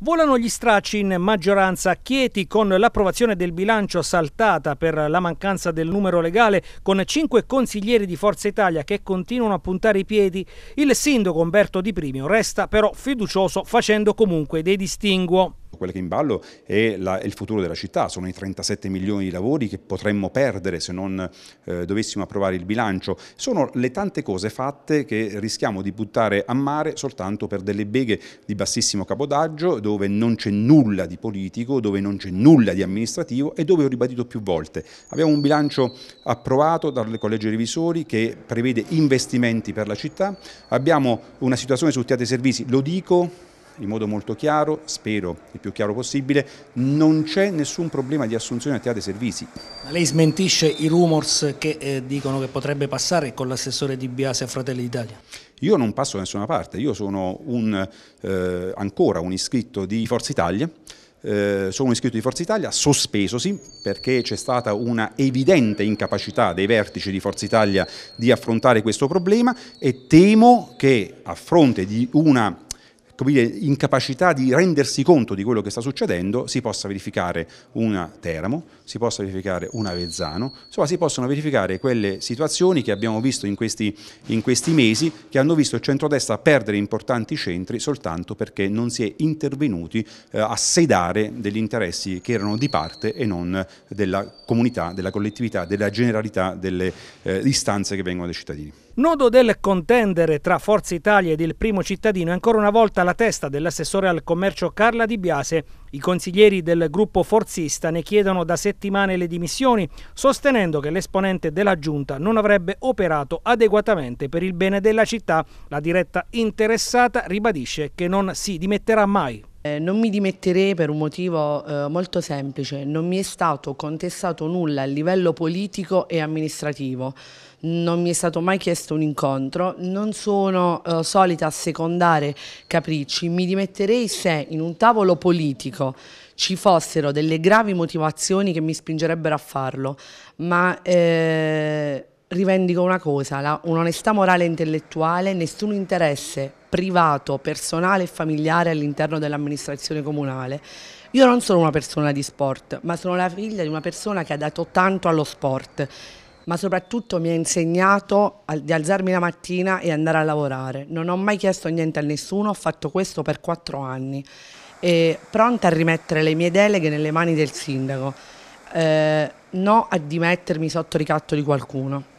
Volano gli stracci in maggioranza a Chieti con l'approvazione del bilancio saltata per la mancanza del numero legale con cinque consiglieri di Forza Italia che continuano a puntare i piedi. Il sindaco Umberto Di Primio resta però fiducioso facendo comunque dei distinguo quella che in ballo è, la, è, il futuro della città, sono i 37 milioni di lavori che potremmo perdere se non eh, dovessimo approvare il bilancio, sono le tante cose fatte che rischiamo di buttare a mare soltanto per delle beghe di bassissimo capodaggio dove non c'è nulla di politico, dove non c'è nulla di amministrativo e dove ho ribadito più volte. Abbiamo un bilancio approvato dal Collegio Revisori che prevede investimenti per la città, abbiamo una situazione su Teatri Servizi, lo dico in modo molto chiaro, spero il più chiaro possibile, non c'è nessun problema di assunzione a teatro e servizi. Ma lei smentisce i rumors che eh, dicono che potrebbe passare con l'assessore di Biasi a Fratelli d'Italia? Io non passo da nessuna parte, io sono un, eh, ancora un iscritto di Forza Italia, eh, sono iscritto di Forza Italia, sospesosi perché c'è stata una evidente incapacità dei vertici di Forza Italia di affrontare questo problema e temo che a fronte di una dire, incapacità di rendersi conto di quello che sta succedendo, si possa verificare una Teramo, si possa verificare una Vezzano, insomma si possono verificare quelle situazioni che abbiamo visto in questi, in questi mesi, che hanno visto il centrodestra perdere importanti centri soltanto perché non si è intervenuti eh, a sedare degli interessi che erano di parte e non della comunità, della collettività, della generalità delle eh, istanze che vengono dai cittadini. Nodo del contendere tra Forza Italia ed il primo cittadino è ancora una volta la testa dell'assessore al commercio Carla Di Biase. I consiglieri del gruppo forzista ne chiedono da settimane le dimissioni, sostenendo che l'esponente della giunta non avrebbe operato adeguatamente per il bene della città. La diretta interessata ribadisce che non si dimetterà mai. Eh, non mi dimetterei per un motivo eh, molto semplice, non mi è stato contestato nulla a livello politico e amministrativo, non mi è stato mai chiesto un incontro, non sono eh, solita secondare capricci, mi dimetterei se in un tavolo politico ci fossero delle gravi motivazioni che mi spingerebbero a farlo, ma eh, rivendico una cosa, un'onestà morale e intellettuale, nessun interesse privato, personale e familiare all'interno dell'amministrazione comunale. Io non sono una persona di sport, ma sono la figlia di una persona che ha dato tanto allo sport, ma soprattutto mi ha insegnato di alzarmi la mattina e andare a lavorare. Non ho mai chiesto niente a nessuno, ho fatto questo per quattro anni, e pronta a rimettere le mie deleghe nelle mani del sindaco. Eh, no a dimettermi sotto ricatto di qualcuno.